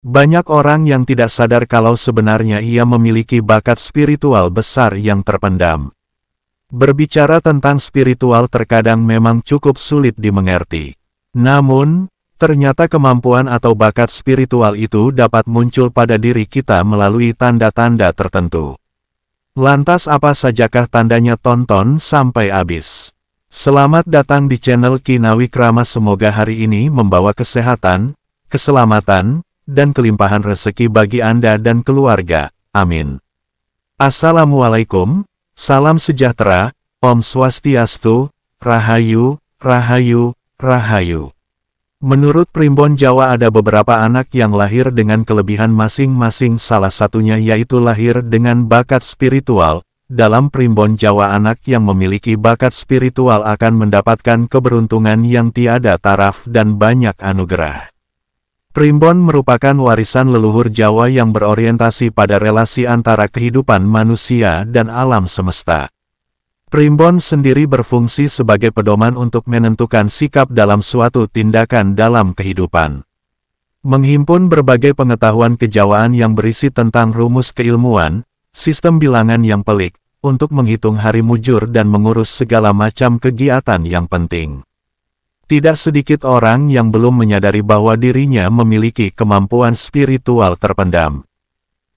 Banyak orang yang tidak sadar kalau sebenarnya ia memiliki bakat spiritual besar yang terpendam. Berbicara tentang spiritual terkadang memang cukup sulit dimengerti. Namun, ternyata kemampuan atau bakat spiritual itu dapat muncul pada diri kita melalui tanda-tanda tertentu. Lantas apa sajakah tandanya tonton sampai habis. Selamat datang di channel Kinawi Krama semoga hari ini membawa kesehatan, keselamatan, dan kelimpahan rezeki bagi Anda dan keluarga. Amin. Assalamualaikum, salam sejahtera, Om Swastiastu, Rahayu, Rahayu, Rahayu. Menurut Primbon Jawa ada beberapa anak yang lahir dengan kelebihan masing-masing salah satunya yaitu lahir dengan bakat spiritual. Dalam Primbon Jawa anak yang memiliki bakat spiritual akan mendapatkan keberuntungan yang tiada taraf dan banyak anugerah. Primbon merupakan warisan leluhur Jawa yang berorientasi pada relasi antara kehidupan manusia dan alam semesta. Primbon sendiri berfungsi sebagai pedoman untuk menentukan sikap dalam suatu tindakan dalam kehidupan. Menghimpun berbagai pengetahuan kejawaan yang berisi tentang rumus keilmuan, sistem bilangan yang pelik, untuk menghitung hari mujur dan mengurus segala macam kegiatan yang penting. Tidak sedikit orang yang belum menyadari bahwa dirinya memiliki kemampuan spiritual terpendam.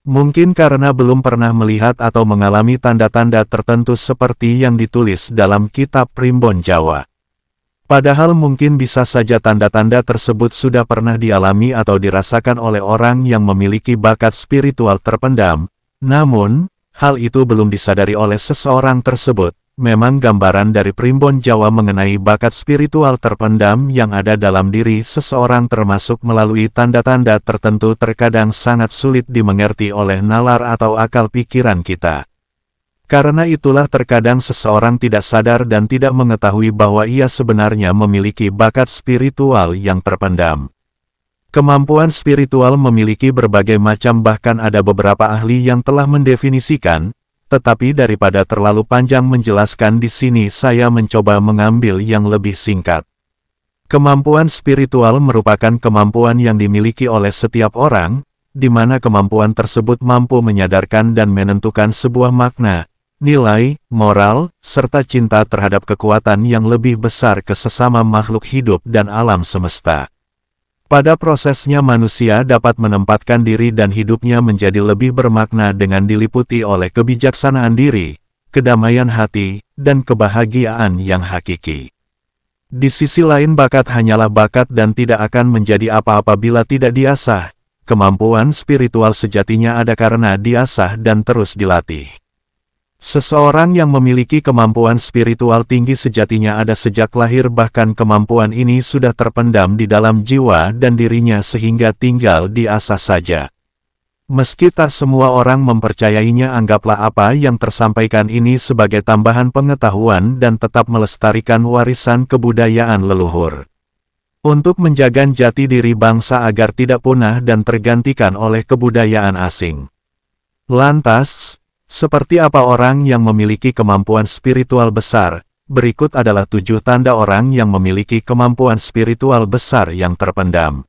Mungkin karena belum pernah melihat atau mengalami tanda-tanda tertentu seperti yang ditulis dalam kitab Primbon Jawa. Padahal mungkin bisa saja tanda-tanda tersebut sudah pernah dialami atau dirasakan oleh orang yang memiliki bakat spiritual terpendam, namun, hal itu belum disadari oleh seseorang tersebut memang gambaran dari primbon Jawa mengenai bakat spiritual terpendam yang ada dalam diri seseorang termasuk melalui tanda-tanda tertentu terkadang sangat sulit dimengerti oleh nalar atau akal pikiran kita. Karena itulah terkadang seseorang tidak sadar dan tidak mengetahui bahwa ia sebenarnya memiliki bakat spiritual yang terpendam. Kemampuan spiritual memiliki berbagai macam bahkan ada beberapa ahli yang telah mendefinisikan, tetapi daripada terlalu panjang menjelaskan di sini saya mencoba mengambil yang lebih singkat. Kemampuan spiritual merupakan kemampuan yang dimiliki oleh setiap orang, di mana kemampuan tersebut mampu menyadarkan dan menentukan sebuah makna, nilai, moral, serta cinta terhadap kekuatan yang lebih besar ke sesama makhluk hidup dan alam semesta. Pada prosesnya manusia dapat menempatkan diri dan hidupnya menjadi lebih bermakna dengan diliputi oleh kebijaksanaan diri, kedamaian hati, dan kebahagiaan yang hakiki. Di sisi lain bakat hanyalah bakat dan tidak akan menjadi apa-apa bila tidak diasah. Kemampuan spiritual sejatinya ada karena diasah dan terus dilatih. Seseorang yang memiliki kemampuan spiritual tinggi sejatinya ada sejak lahir bahkan kemampuan ini sudah terpendam di dalam jiwa dan dirinya sehingga tinggal di asas saja. Meski tak semua orang mempercayainya anggaplah apa yang tersampaikan ini sebagai tambahan pengetahuan dan tetap melestarikan warisan kebudayaan leluhur. Untuk menjaga jati diri bangsa agar tidak punah dan tergantikan oleh kebudayaan asing. Lantas, seperti apa orang yang memiliki kemampuan spiritual besar, berikut adalah tujuh tanda orang yang memiliki kemampuan spiritual besar yang terpendam.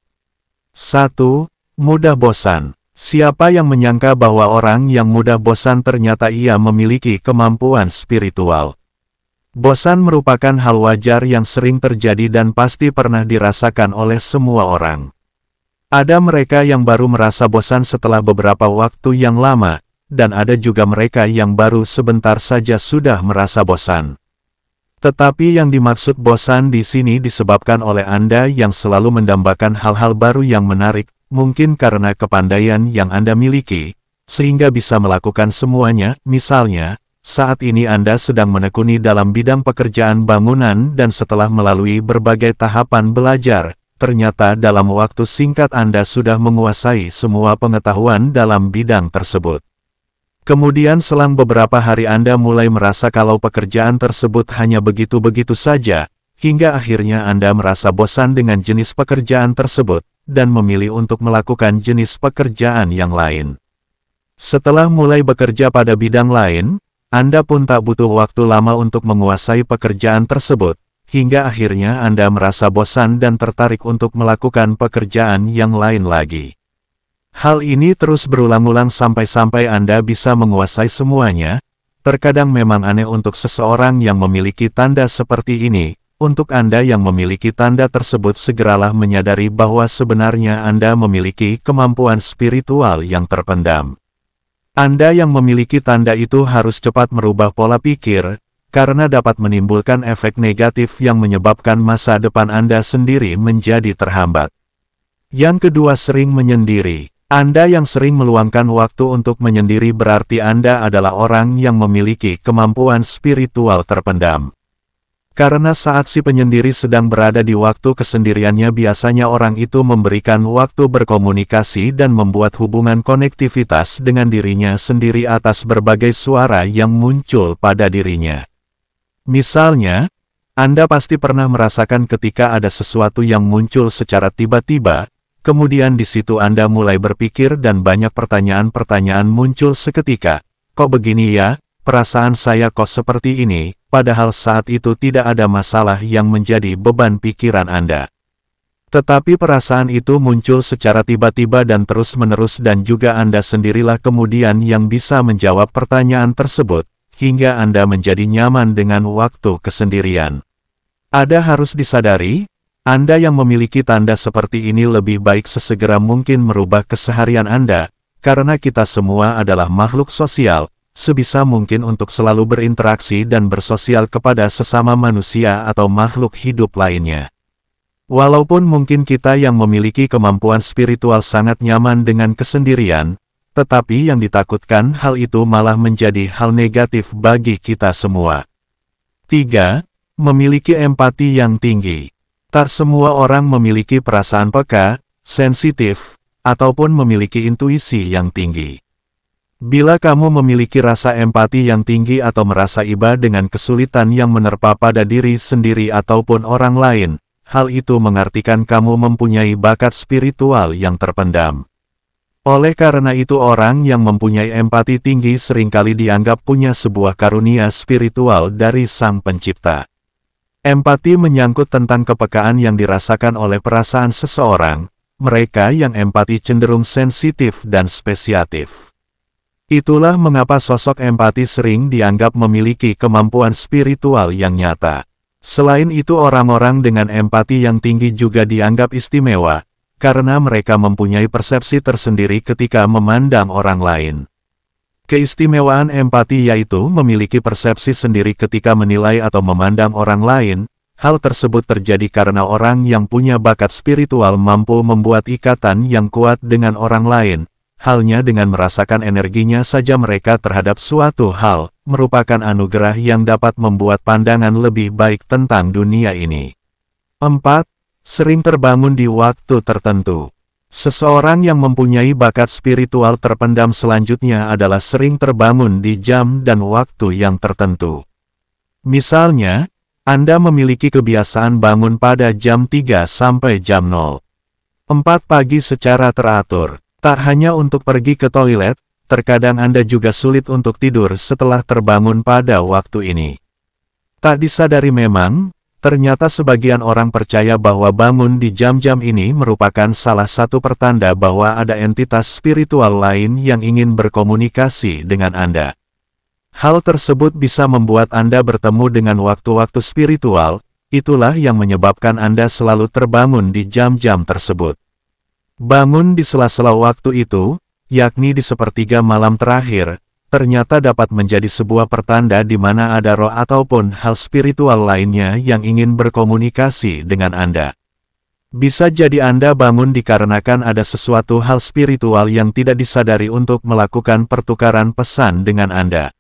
1. Mudah bosan. Siapa yang menyangka bahwa orang yang mudah bosan ternyata ia memiliki kemampuan spiritual? Bosan merupakan hal wajar yang sering terjadi dan pasti pernah dirasakan oleh semua orang. Ada mereka yang baru merasa bosan setelah beberapa waktu yang lama, dan ada juga mereka yang baru sebentar saja sudah merasa bosan. Tetapi yang dimaksud bosan di sini disebabkan oleh Anda yang selalu mendambakan hal-hal baru yang menarik, mungkin karena kepandaian yang Anda miliki, sehingga bisa melakukan semuanya, misalnya, saat ini Anda sedang menekuni dalam bidang pekerjaan bangunan dan setelah melalui berbagai tahapan belajar, ternyata dalam waktu singkat Anda sudah menguasai semua pengetahuan dalam bidang tersebut. Kemudian selang beberapa hari Anda mulai merasa kalau pekerjaan tersebut hanya begitu-begitu saja, hingga akhirnya Anda merasa bosan dengan jenis pekerjaan tersebut, dan memilih untuk melakukan jenis pekerjaan yang lain. Setelah mulai bekerja pada bidang lain, Anda pun tak butuh waktu lama untuk menguasai pekerjaan tersebut, hingga akhirnya Anda merasa bosan dan tertarik untuk melakukan pekerjaan yang lain lagi. Hal ini terus berulang-ulang sampai-sampai Anda bisa menguasai semuanya. Terkadang memang aneh untuk seseorang yang memiliki tanda seperti ini. Untuk Anda yang memiliki tanda tersebut segeralah menyadari bahwa sebenarnya Anda memiliki kemampuan spiritual yang terpendam. Anda yang memiliki tanda itu harus cepat merubah pola pikir, karena dapat menimbulkan efek negatif yang menyebabkan masa depan Anda sendiri menjadi terhambat. Yang kedua sering menyendiri. Anda yang sering meluangkan waktu untuk menyendiri berarti Anda adalah orang yang memiliki kemampuan spiritual terpendam. Karena saat si penyendiri sedang berada di waktu kesendiriannya biasanya orang itu memberikan waktu berkomunikasi dan membuat hubungan konektivitas dengan dirinya sendiri atas berbagai suara yang muncul pada dirinya. Misalnya, Anda pasti pernah merasakan ketika ada sesuatu yang muncul secara tiba-tiba, Kemudian di situ Anda mulai berpikir dan banyak pertanyaan-pertanyaan muncul seketika. Kok begini ya? Perasaan saya kok seperti ini, padahal saat itu tidak ada masalah yang menjadi beban pikiran Anda. Tetapi perasaan itu muncul secara tiba-tiba dan terus-menerus dan juga Anda sendirilah kemudian yang bisa menjawab pertanyaan tersebut, hingga Anda menjadi nyaman dengan waktu kesendirian. Ada harus disadari, anda yang memiliki tanda seperti ini lebih baik sesegera mungkin merubah keseharian Anda, karena kita semua adalah makhluk sosial, sebisa mungkin untuk selalu berinteraksi dan bersosial kepada sesama manusia atau makhluk hidup lainnya. Walaupun mungkin kita yang memiliki kemampuan spiritual sangat nyaman dengan kesendirian, tetapi yang ditakutkan hal itu malah menjadi hal negatif bagi kita semua. 3. Memiliki empati yang tinggi Tak semua orang memiliki perasaan peka, sensitif, ataupun memiliki intuisi yang tinggi. Bila kamu memiliki rasa empati yang tinggi atau merasa iba dengan kesulitan yang menerpa pada diri sendiri ataupun orang lain, hal itu mengartikan kamu mempunyai bakat spiritual yang terpendam. Oleh karena itu orang yang mempunyai empati tinggi seringkali dianggap punya sebuah karunia spiritual dari Sang Pencipta. Empati menyangkut tentang kepekaan yang dirasakan oleh perasaan seseorang, mereka yang empati cenderung sensitif dan spesiatif. Itulah mengapa sosok empati sering dianggap memiliki kemampuan spiritual yang nyata. Selain itu orang-orang dengan empati yang tinggi juga dianggap istimewa, karena mereka mempunyai persepsi tersendiri ketika memandang orang lain. Keistimewaan empati yaitu memiliki persepsi sendiri ketika menilai atau memandang orang lain, hal tersebut terjadi karena orang yang punya bakat spiritual mampu membuat ikatan yang kuat dengan orang lain, halnya dengan merasakan energinya saja mereka terhadap suatu hal, merupakan anugerah yang dapat membuat pandangan lebih baik tentang dunia ini. 4. Sering terbangun di waktu tertentu Seseorang yang mempunyai bakat spiritual terpendam selanjutnya adalah sering terbangun di jam dan waktu yang tertentu. Misalnya, Anda memiliki kebiasaan bangun pada jam 3 sampai jam 0. 4 pagi secara teratur. Tak hanya untuk pergi ke toilet, terkadang Anda juga sulit untuk tidur setelah terbangun pada waktu ini. Tak disadari memang, Ternyata sebagian orang percaya bahwa bangun di jam-jam ini merupakan salah satu pertanda bahwa ada entitas spiritual lain yang ingin berkomunikasi dengan Anda. Hal tersebut bisa membuat Anda bertemu dengan waktu-waktu spiritual, itulah yang menyebabkan Anda selalu terbangun di jam-jam tersebut. Bangun di sela-sela waktu itu, yakni di sepertiga malam terakhir, ternyata dapat menjadi sebuah pertanda di mana ada roh ataupun hal spiritual lainnya yang ingin berkomunikasi dengan Anda. Bisa jadi Anda bangun dikarenakan ada sesuatu hal spiritual yang tidak disadari untuk melakukan pertukaran pesan dengan Anda.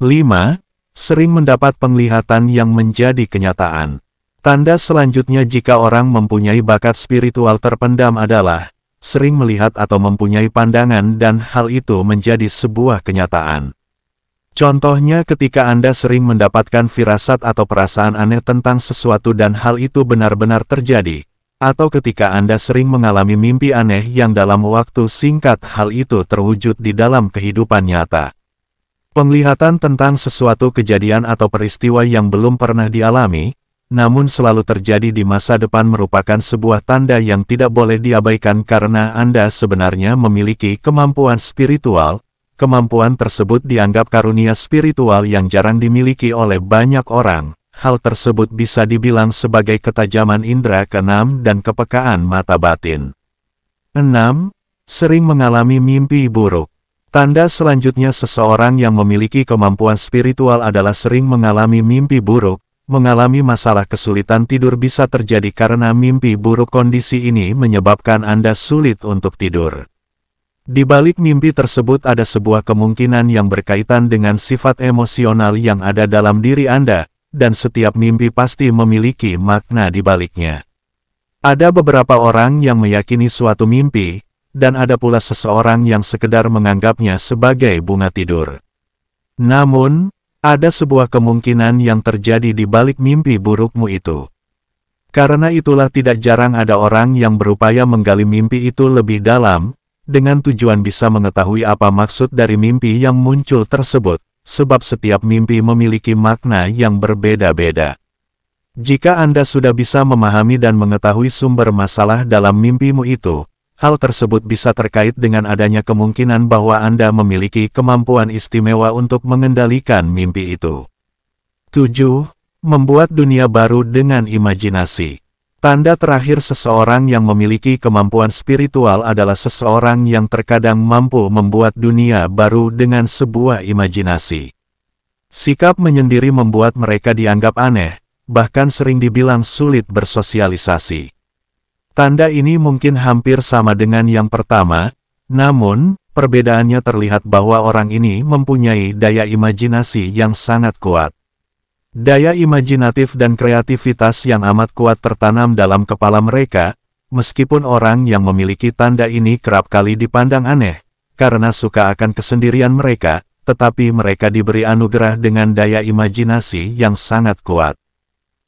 5. Sering mendapat penglihatan yang menjadi kenyataan. Tanda selanjutnya jika orang mempunyai bakat spiritual terpendam adalah, sering melihat atau mempunyai pandangan dan hal itu menjadi sebuah kenyataan. Contohnya ketika Anda sering mendapatkan firasat atau perasaan aneh tentang sesuatu dan hal itu benar-benar terjadi, atau ketika Anda sering mengalami mimpi aneh yang dalam waktu singkat hal itu terwujud di dalam kehidupan nyata. Penglihatan tentang sesuatu kejadian atau peristiwa yang belum pernah dialami, namun selalu terjadi di masa depan merupakan sebuah tanda yang tidak boleh diabaikan karena Anda sebenarnya memiliki kemampuan spiritual. Kemampuan tersebut dianggap karunia spiritual yang jarang dimiliki oleh banyak orang. Hal tersebut bisa dibilang sebagai ketajaman indera keenam dan kepekaan mata batin. 6. Sering mengalami mimpi buruk. Tanda selanjutnya seseorang yang memiliki kemampuan spiritual adalah sering mengalami mimpi buruk, mengalami masalah kesulitan tidur bisa terjadi karena mimpi buruk kondisi ini menyebabkan Anda sulit untuk tidur. Di balik mimpi tersebut ada sebuah kemungkinan yang berkaitan dengan sifat emosional yang ada dalam diri Anda, dan setiap mimpi pasti memiliki makna di baliknya. Ada beberapa orang yang meyakini suatu mimpi, dan ada pula seseorang yang sekedar menganggapnya sebagai bunga tidur. Namun, ada sebuah kemungkinan yang terjadi di balik mimpi burukmu itu. Karena itulah tidak jarang ada orang yang berupaya menggali mimpi itu lebih dalam, dengan tujuan bisa mengetahui apa maksud dari mimpi yang muncul tersebut, sebab setiap mimpi memiliki makna yang berbeda-beda. Jika Anda sudah bisa memahami dan mengetahui sumber masalah dalam mimpimu itu, hal tersebut bisa terkait dengan adanya kemungkinan bahwa Anda memiliki kemampuan istimewa untuk mengendalikan mimpi itu. 7. Membuat dunia baru dengan imajinasi. Tanda terakhir seseorang yang memiliki kemampuan spiritual adalah seseorang yang terkadang mampu membuat dunia baru dengan sebuah imajinasi. Sikap menyendiri membuat mereka dianggap aneh, bahkan sering dibilang sulit bersosialisasi. Tanda ini mungkin hampir sama dengan yang pertama, namun, perbedaannya terlihat bahwa orang ini mempunyai daya imajinasi yang sangat kuat. Daya imajinatif dan kreativitas yang amat kuat tertanam dalam kepala mereka, meskipun orang yang memiliki tanda ini kerap kali dipandang aneh, karena suka akan kesendirian mereka, tetapi mereka diberi anugerah dengan daya imajinasi yang sangat kuat.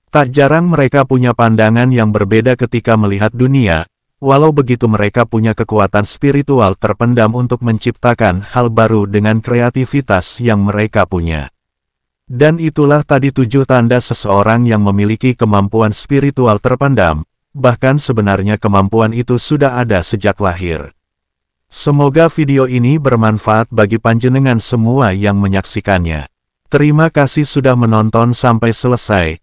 Tak jarang mereka punya pandangan yang berbeda ketika melihat dunia, walau begitu mereka punya kekuatan spiritual terpendam untuk menciptakan hal baru dengan kreativitas yang mereka punya. Dan itulah tadi tujuh tanda seseorang yang memiliki kemampuan spiritual terpendam, bahkan sebenarnya kemampuan itu sudah ada sejak lahir. Semoga video ini bermanfaat bagi panjenengan semua yang menyaksikannya. Terima kasih sudah menonton sampai selesai.